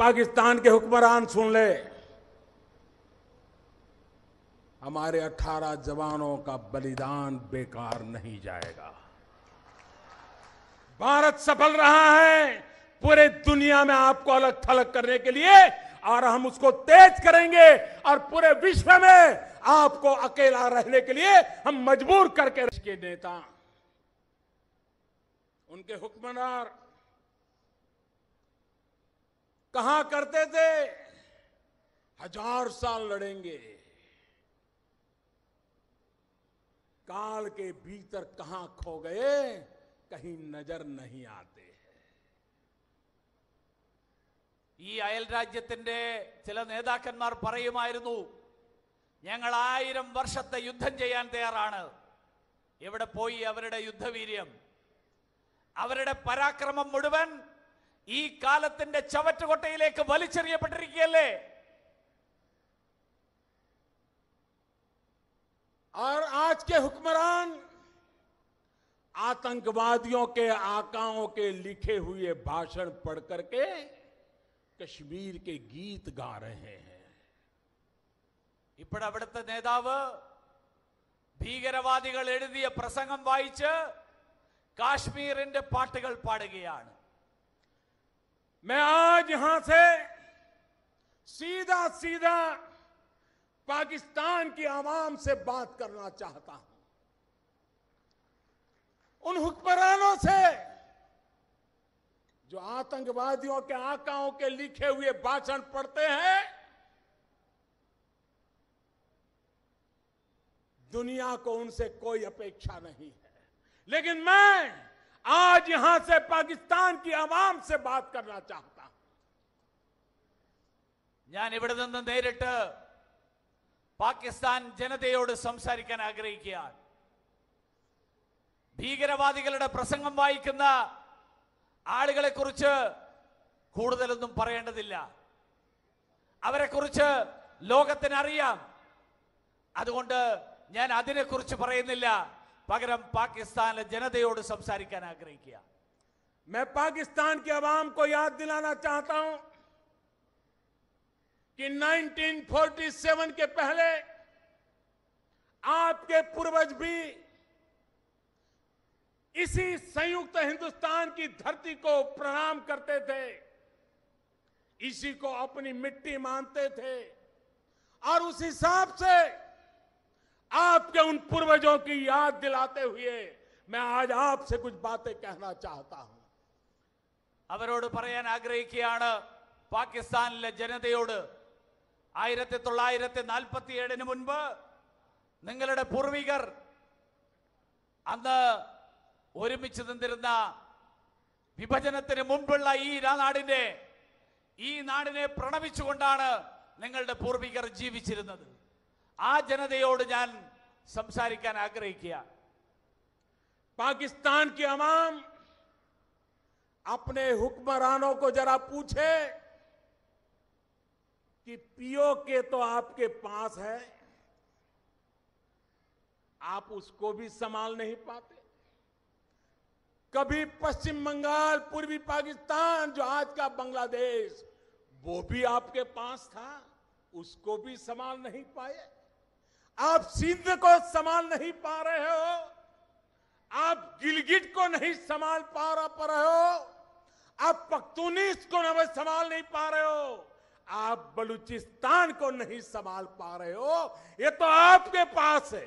पाकिस्तान के हुक्मरान सुन ले हमारे 18 जवानों का बलिदान बेकार नहीं जाएगा भारत सफल रहा है पूरे दुनिया में आपको अलग थलग करने के लिए और हम उसको तेज करेंगे और पूरे विश्व में आपको अकेला रहने के लिए हम मजबूर करके के नेता उनके हुक्मरान कहां करते थे हजार साल लड़ेंगे काल के भीतर कहां खो गए कहीं नजर नहीं आते ഈ അയൽ രാജ്യത്തിന്റെ ചില നേതാക്കന്മാർ പറയുമായിരുന്നു ഞങ്ങൾ ആയിരം വർഷത്തെ യുദ്ധം ചെയ്യാൻ തയ്യാറാണ് എവിടെ പോയി അവരുടെ യുദ്ധവീര്യം അവരുടെ പരാക്രമം മുഴുവൻ ಈ ಕಾಲತ್ತೆ ಚವಟ ಕೋಟೆಯ ಳಕ್ಕೆ ವಲಿಸರಿಯಪಟ್ಟಿರಕ್ಕೆ ಅಲ್ಲೇ আর આજ کے حکمران আতಂಕವಾದಿಯೋಕೇ ಆಕಾಂಕೋಕೇ लिखे हुए भाषण पढ़करके কাশ্মীর کے गीत गा रहे हैं இப்பಡ ಅವಡತೆ ನೇತಾವು ಭೀಕರವಾದಿಗಳ ಎಳೆದ್ಯ ಪ್ರಸಂಗಂ ವಾಯಿಚ ಕಾಶ್ಮೀರന്‍റെ പാട്ടുകൾ പാಡگیاണ് मैं आज यहां से सीधा सीधा पाकिस्तान की आवाम से बात करना चाहता हूं उन हुक्मरानों से जो आतंकवादियों के आकाओं के लिखे हुए भाषण पढ़ते हैं दुनिया को उनसे कोई अपेक्षा नहीं है लेकिन मैं आज यहां से पाकिस्तान की आवाम से बात करना चाहता हूं ഞാൻ ഇവിടെ നിന്ന് നേരിട്ട് പാകിസ്ഥാൻ ജനതയോട് സംസാരിക്കാൻ ആഗ്രഹിക്കുകയാണ് ഭീകരവാദികളുടെ പ്രസംഗം വായിക്കുന്ന ആളുകളെക്കുറിച്ച് കൂടുതലൊന്നും പറയേണ്ടതില്ല അവരെക്കുറിച്ച് ലോകത്തിനറിയാം അതുകൊണ്ട് ഞാൻ അതിനെക്കുറിച്ച് പറയുന്നില്ല പകരം പാകിസ്ഥാനിലെ ജനതയോട് आग्रह किया मैं पाकिस्तान के अवाम को याद दिलाना चाहता हूं कि 1947 के पहले आपके पूर्वज भी इसी संयुक्त हिंदुस्तान की धरती को प्रणाम करते थे इसी को अपनी मिट्टी मानते थे और उस हिसाब से आपके उन पूर्वजों की याद दिलाते हुए मैं आज आपसे कुछ बातें कहना चाहता हूं അവരോട് പറയാൻ ആഗ്രഹിക്കുകയാണ് പാകിസ്ഥാനിലെ ജനതയോട് ആയിരത്തി തൊള്ളായിരത്തി നാൽപ്പത്തി ഏഴിന് മുൻപ് നിങ്ങളുടെ പൂർവികർ അന്ന് ഒരുമിച്ച് നിന്നിരുന്ന വിഭജനത്തിന് മുൻപുള്ള ഈ നാടിന്റെ ഈ നാടിനെ പ്രണവിച്ചുകൊണ്ടാണ് നിങ്ങളുടെ പൂർവികർ ജീവിച്ചിരുന്നത് आ जनतोड या संसा आग्रह पाकिस्तान की अवाम अपने हुक्मरानों को जरा पूछे कि पीओ के तो आपके पास है आप उसको भी संभाल नहीं पाते कभी पश्चिम बंगाल पूर्वी पाकिस्तान जो आज का बांग्लादेश वो भी आपके पास था उसको भी संभाल नहीं पाए आप सिंध को संभाल नहीं पा रहे हो आप गिलगिट को नहीं संभाल पा रहे हो आप पख्तूनीस को नहीं संभाल नहीं पा रहे हो आप बलूचिस्तान को नहीं संभाल पा रहे हो ये तो आपके पास है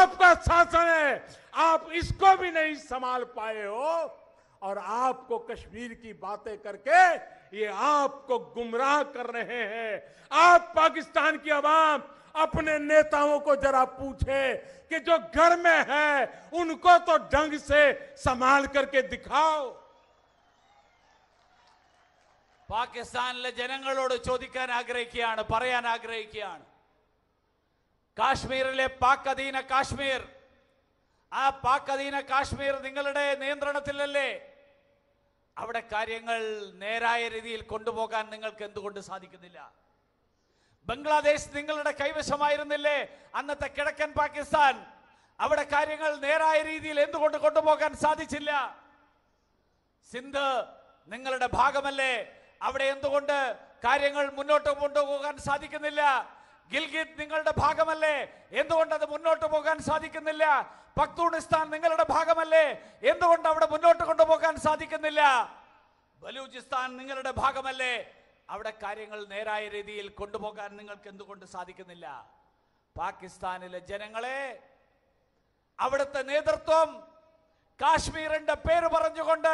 आपका शासन है आप इसको भी नहीं संभाल पाए हो और आपको कश्मीर की बातें करके ये आपको गुमराह कर रहे हैं आप पाकिस्तान की आवाम अपने नेताओं को जरा पूछे कि जो घर में है उनको तो ढंग से संभाल करके दिखाओ पाकिस्तान ले जनोड़ चोदी आग्रह किया आग्रह किया काश्मीर पाक अधीन काश्मीर आप पाक अधीन काश्मीर निंत्रण അവിടെ കാര്യങ്ങൾ നേരായ രീതിയിൽ കൊണ്ടുപോകാൻ നിങ്ങൾക്ക് എന്തുകൊണ്ട് സാധിക്കുന്നില്ല ബംഗ്ലാദേശ് നിങ്ങളുടെ കൈവശമായിരുന്നില്ലേ അന്നത്തെ കിഴക്കൻ പാകിസ്ഥാൻ അവിടെ കാര്യങ്ങൾ നേരായ രീതിയിൽ എന്തുകൊണ്ട് കൊണ്ടുപോകാൻ സാധിച്ചില്ല സിന്ധ് നിങ്ങളുടെ ഭാഗമല്ലേ അവിടെ എന്തുകൊണ്ട് കാര്യങ്ങൾ മുന്നോട്ട് കൊണ്ടുപോകാൻ സാധിക്കുന്നില്ല ഗിൽഗിത് നിങ്ങളുടെ ഭാഗമല്ലേ എന്തുകൊണ്ട് അത് മുന്നോട്ട് പോകാൻ സാധിക്കുന്നില്ല പക്തൂണിസ്ഥാൻ നിങ്ങളുടെ ഭാഗമല്ലേ എന്തുകൊണ്ട് അവിടെ മുന്നോട്ട് കൊണ്ടുപോകാൻ സാധിക്കുന്നില്ല ബലൂചിസ്ഥാൻ നിങ്ങളുടെ ഭാഗമല്ലേ അവിടെ കാര്യങ്ങൾ നേരായ രീതിയിൽ കൊണ്ടുപോകാൻ നിങ്ങൾക്ക് എന്തുകൊണ്ട് സാധിക്കുന്നില്ല പാകിസ്ഥാനിലെ ജനങ്ങളെ അവിടുത്തെ നേതൃത്വം കാശ്മീരിന്റെ പേര് പറഞ്ഞുകൊണ്ട്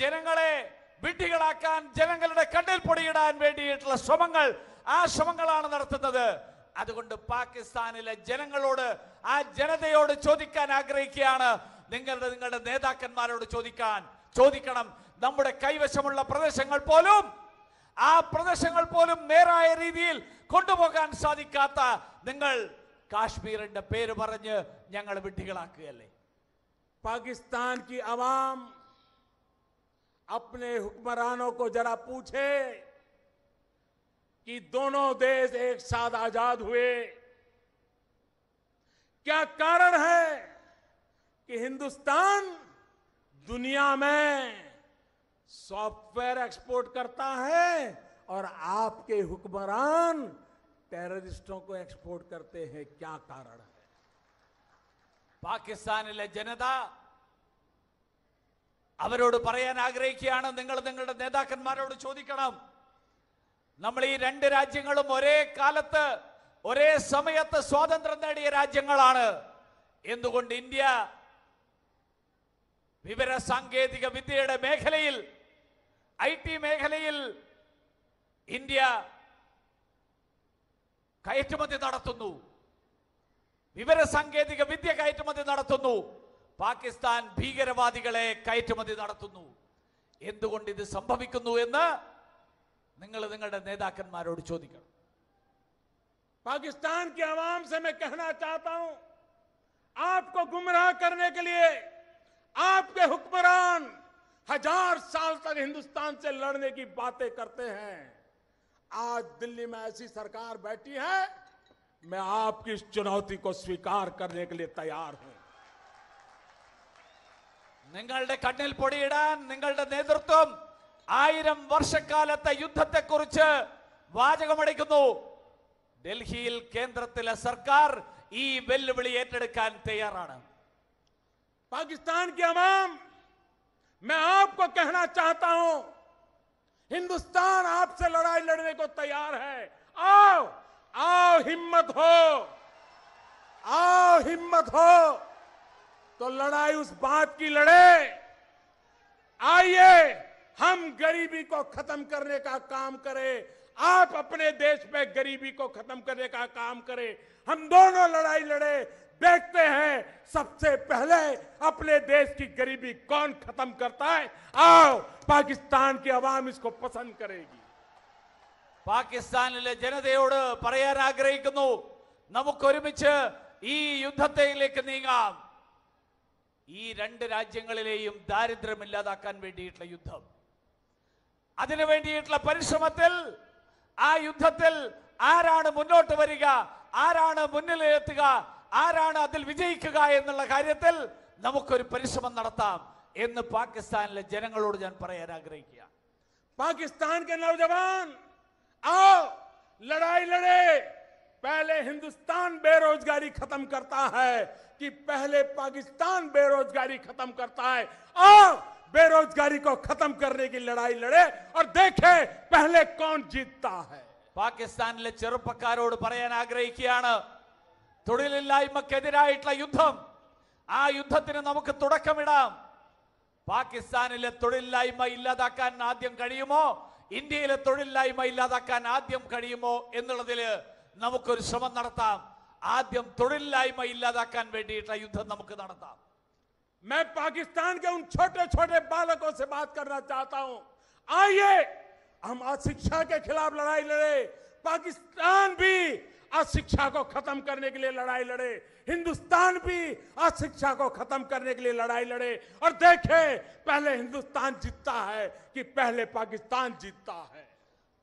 ജനങ്ങളെ വിഡ്ഢികളാക്കാൻ ജനങ്ങളുടെ കണ്ണിൽ പൊടിയിടാൻ വേണ്ടിയിട്ടുള്ള ശ്രമങ്ങൾ ആ ശ്രമങ്ങളാണ് നടത്തുന്നത് അതുകൊണ്ട് പാകിസ്ഥാനിലെ ജനങ്ങളോട് ആ ജനതയോട് ചോദിക്കാൻ ആഗ്രഹിക്കുകയാണ് നിങ്ങളുടെ നിങ്ങളുടെ നേതാക്കന്മാരോട് ചോദിക്കാൻ ചോദിക്കണം നമ്മുടെ കൈവശമുള്ള പ്രദേശങ്ങൾ പോലും ആ പ്രദേശങ്ങൾ പോലും നേരായ രീതിയിൽ കൊണ്ടുപോകാൻ സാധിക്കാത്ത നിങ്ങൾ കാശ്മീരിന്റെ പേര് പറഞ്ഞ് ഞങ്ങൾ വിഡ്ഢികളാക്കുകയല്ലേ പാകിസ്ഥാൻ കി അവാം അപ്നെ हुक्मरानों को जरा पूछे कि दोनों देश एक साथ आजाद हुए क्या कारण है कि हिंदुस्तान दुनिया में सॉफ्टवेयर एक्सपोर्ट करता है और आपके हुक्मरान टेररिस्टों को एक्सपोर्ट करते हैं क्या कारण है पाकिस्तान ജനത അവരോട് പറയാൻ ആഗ്രഹിക്കുകയാണ് നിങ്ങൾ നിങ്ങളുടെ നേതാക്കന്മാരോട് നമ്മൾ ഈ രണ്ട് രാജ്യങ്ങളും ഒരേ കാലത്ത് ഒരേ സമയത്ത് സ്വാതന്ത്ര്യം നേടിയ രാജ്യങ്ങളാണ് എന്തുകൊണ്ട് ഇന്ത്യ വിവര സാങ്കേതിക വിദ്യയുടെ മേഖലയിൽ ഐ ടി മേഖലയിൽ ഇന്ത്യ കയറ്റുമതി നടത്തുന്നു വിവര സാങ്കേതിക വിദ്യ കയറ്റുമതി നടത്തുന്നു പാകിസ്ഥാൻ ഭീകരവാദികളെ കയറ്റുമതി നടത്തുന്നു എന്തുകൊണ്ട് ഇത് സംഭവിക്കുന്നു എന്ന് ನಿಂಗಲ್ಡೆ ನೆದಾಕನ್ಮಾರ อด ಚೋದಿಕಂ ಪಾಕಿಸ್ತಾನ್ ಕೆ ಅವಾಮ್ ಸೆ ಮೇ ಕೆಹನಾ ಚಾಹ್ತಾ ಹೂಂ ಆಪ್ಕೋ ಗುಮ್ರಾಹಾ ಕರ್ನೆ ಕೆ ಲಿಯೇ ಆಪ್ಕೆ ಹುಕ್ಮರಾನ್ ಹಜಾರ್ ಸಾಲ್ ತಕ್ ಹಿಂದೂಸ್ತಾನ್ ಸೆ ಲಡ್ನೆ ಕಿ ಬಾತೆ ಕರ್ತೆ ಹೈ ಆಜ್ ದಿಲ್ಲೀ ಮೇ ಐಸಿ ਸਰಕಾರ್ ಬೈಟಿ ಹೈ ಮೇ ಆಪ್ಕಿ ಇ ಚುನೌತಿ ಕೋ ಸ್ವೀಕಾರ ಕರ್ನೆ ಕೆ ಲಿಯೇ ತಯಾರ್ ಹೂಂ ನೆಂಗಲ್ಡೆ ಕಡನೆಲ್ ಪೊಡಿಡಾ ನಿಂಗಲ್ಡೆ ನೇದರ್ತವಂ ആയിരം വർഷക്കാലത്തെ യുദ്ധത്തെക്കുറിച്ച് വാചകമടിക്കുന്നു ഡൽഹിയിൽ കേന്ദ്രത്തിലെ സർക്കാർ ഈ വെല്ലുവിളി ഏറ്റെടുക്കാൻ തയ്യാറാണ് പാകിസ്ഥാൻ കി അവാം मैं आपको कहना चाहता हूं हिंदुस्तान आपसे लड़ाई लड़ने को तैयार है आओ आओ हिम्मत हो आओ हिम्मत हो तो लड़ाई उस बात की लड़े आइए हम गरीबी को खत्म करने का काम करें आप अपने देश में गरीबी को खत्म करने का काम करें हम दोनों लड़ाई लड़े देखते हैं सबसे पहले अपने देश की गरीबी कौन खत्म करता है आओ पाकिस्तान की आवाम इसको पसंद करेगी पाकिस्तान जनता പറയാൻ ആഗ്രഹിക്കുന്നു നമുക്കൊരുമിച്ച് ഈ യുദ്ധത്തിലേക്ക് നീങ്ങാം ഈ രണ്ട് രാജ്യങ്ങളിലെയും ദാരിദ്ര്യം ഇല്ലാതാക്കാൻ அதின வேண்டிட்டல परिश्रमத்தில் ஆ யுத்தத்தில் ஆரான முன்னோட்டവരിക ஆரான முன்னிலைയത്തുക ஆரான അതിൽ വിജയിക്കുക എന്നുള്ള കാര്യത്തിൽ നമുക്ക് ഒരു പരിശ്രമം നടത്താം എന്ന് പാകിസ്ഥാനിലെ ജനങ്ങളോട് ഞാൻ പ്രയയാഗ്രഹിക്കുകയാണ് പാകിസ്ഥാൻ के नौजवान आओ लड़ाई लड़े पहले हिंदुस्तान बेरोजगारी खत्म करता है कि पहले पाकिस्तान बेरोजगारी खत्म करता है आओ बेरोजगारी को खत्म करने की लड़ाई लड़े और देखे पहले कौन जीतता है പാകിസ്ഥാനിലെ ചെറുപ്പക്കാരോട് പറയാൻ ആഗ്രഹിക്കുകയാണ് തൊഴിലില്ലായ്മക്കെതിരായിട്ടുള്ള യുദ്ധം ആ യുദ്ധത്തിന് നമുക്ക് തുടക്കമിടാം പാകിസ്ഥാനിലെ തൊഴിലില്ലായ്മ ഇല്ലാതാക്കാൻ ആദ്യം കഴിയുമോ ഇന്ത്യയിലെ തൊഴിലില്ലായ്മ ഇല്ലാതാക്കാൻ ആദ്യം കഴിയുമോ എന്നുള്ളതിൽ നമുക്കൊരു ശ്രമം നടത്താം ആദ്യം തൊഴിലില്ലായ്മ ഇല്ലാതാക്കാൻ വേണ്ടിയിട്ടുള്ള യുദ്ധം നമുക്ക് നടത്താം मैं पाकिस्तान के उन छोटे छोटे बालकों से बात करना चाहता हूं आइए हम अशिक्षा के खिलाफ लड़ाई लड़े पाकिस्तान भी अशिक्षा को खत्म करने के लिए लड़ाई लड़े हिंदुस्तान भी अशिक्षा को खत्म करने के लिए लड़ाई लड़े और देखे पहले हिंदुस्तान जीतता है कि पहले पाकिस्तान जीतता है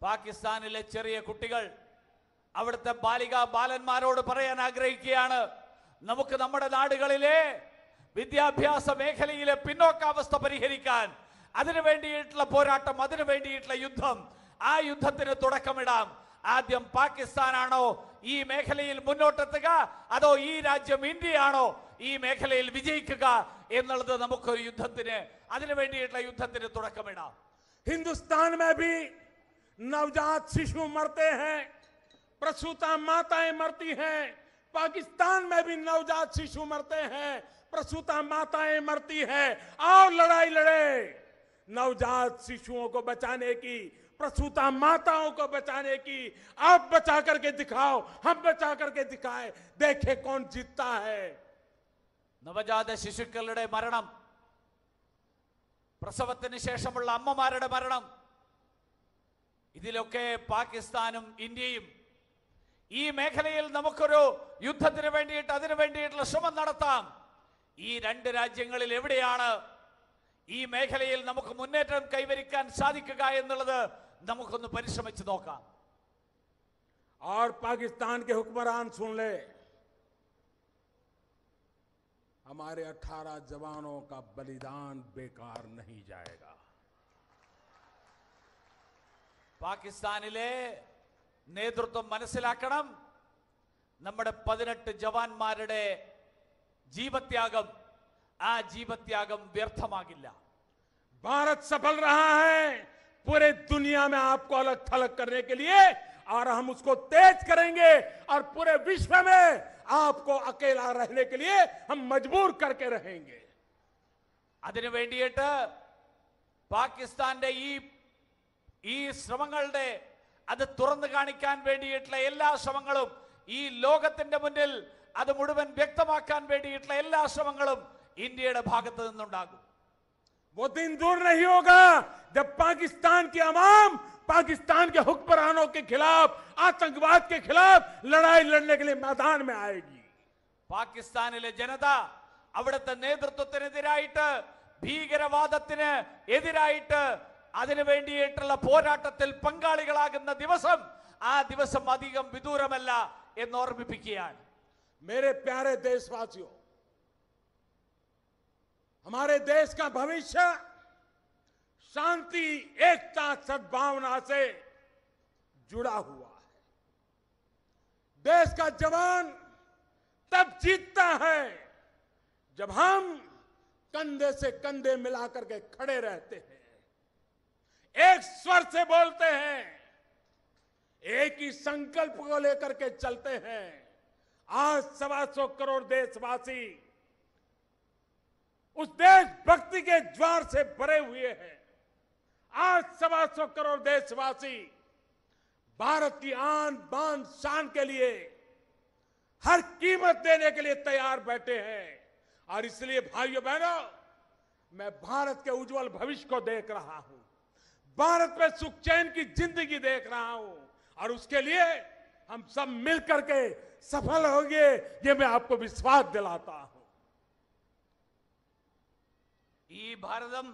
पाकिस्तान चुटिकल अवते बालिका ബാലിക ബാലന്മാരോട് नमुक नमें नाड़े विद्याभ्यास मेघालय में पिनोका अवस्था परिहरिकान അതിനു വേണ്ടിയുള്ള പോരാട്ടം അതിനു വേണ്ടിയുള്ള യുദ്ധം ആ യുദ്ധത്തിനെ തുടക്കം ഇടാം ആദ്യം പാകിസ്ഥാനാണോ ഈ മേഘലയിൽ മുന്നോട്ടത്തുക അതോ ഈ രാജ്യം ഇന്ത്യയാണോ ഈ മേഘലയിൽ വിജയിക്കുക എന്നുള്ളത് നമുക്ക് യുദ്ധത്തിനെ അതിനു വേണ്ടിയുള്ള യുദ്ധത്തിനെ തുടക്കം ഇടാം હિન્દુસ્તાનમાં ભી નવજાત શિશુ મરતે હે પ્રસૂતા માતાએ મરતી હે પાકિસ્તાન મે ભી નવજાત શિશુ મરતે હે प्रसूता माताएं मरती है आओ लड़ाई लड़े नवजात शिशुओं को बचाने की प्रसूता माताओं को बचाने की आप बचा करके दिखाओ हम बचा करके दिखाए देखे कौन जीतता है नवजात शिशु के लड़े मरण प्रसवती शेष अम्मा मरण इे पाकिस्तान इंडिया ई मेखल नमुक युद्ध अट्ठा श्रम ഈ രണ്ട് രാജ്യങ്ങളിൽ എവിടെയാണ് ഈ മേഖലയിൽ നമുക്ക് മുന്നേറ്റം കൈവരിക്കാൻ സാധിക്കുക എന്നുള്ളത് നമുക്കൊന്ന് പരിശ്രമിച്ചു നോക്കാം और पाकिस्तान के हुक्मरान सुन ले हमारे 18 जवानों का बलिदान बेकार नहीं जाएगा പാകിസ്ഥാനിലെ നേതൃത്വം മനസ്സിലാക്കണം നമ്മുടെ പതിനെട്ട് ജവാന്മാരുടെ जीवत्यागम आ जीवत्यागम व्यर्थ मागिल भारत सफल रहा है पूरे दुनिया में आपको अलग थलग करने के लिए और हम उसको तेज करेंगे और पूरे विश्व में आपको अकेला रहने के लिए हम मजबूर करके रहेंगे अट पाकिस्ता श्रम अब तुरंत का वेट श्रम लोकती मिल അത് മുഴുവൻ വ്യക്തമാക്കാൻ വേണ്ടിയിട്ടുള്ള എല്ലാ ശ്രമങ്ങളും ഇന്ത്യയുടെ ഭാഗത്ത് നിന്നുണ്ടാകും वो दिन പാകിസ്ഥാനിലെ ജനത അവിടുത്തെ നേതൃത്വത്തിനെതിരായിട്ട് ഭീകരവാദത്തിന് എതിരായിട്ട് അതിനു വേണ്ടിയിട്ടുള്ള പോരാട്ടത്തിൽ പങ്കാളികളാകുന്ന ദിവസം ആ ദിവസം അധികം വിദൂരമല്ല എന്ന് ഓർമ്മിപ്പിക്കുകയാണ് मेरे प्यारे देशवासियों हमारे देश का भविष्य शांति एकता सद्भावना से जुड़ा हुआ है देश का जवान तब जीतता है जब हम कंधे से कंधे मिलाकर के खड़े रहते हैं एक स्वर से बोलते हैं एक ही संकल्प को लेकर के चलते हैं आज सवा सौ करोड़ देशवासी उस देशभक्ति के ज्वार से भरे हुए हैं आज सवा सौ करोड़ देशवासी भारत की आन बान शान के लिए हर कीमत देने के लिए तैयार बैठे हैं और इसलिए भाइयों बहनों मैं भारत के उज्जवल भविष्य को देख रहा हूं भारत में सुख चैन की जिंदगी देख रहा हूं और उसके लिए हम सब मिलकर के सफल होंगे ये मैं आपको विश्वास दिलाता हूं ई भारतम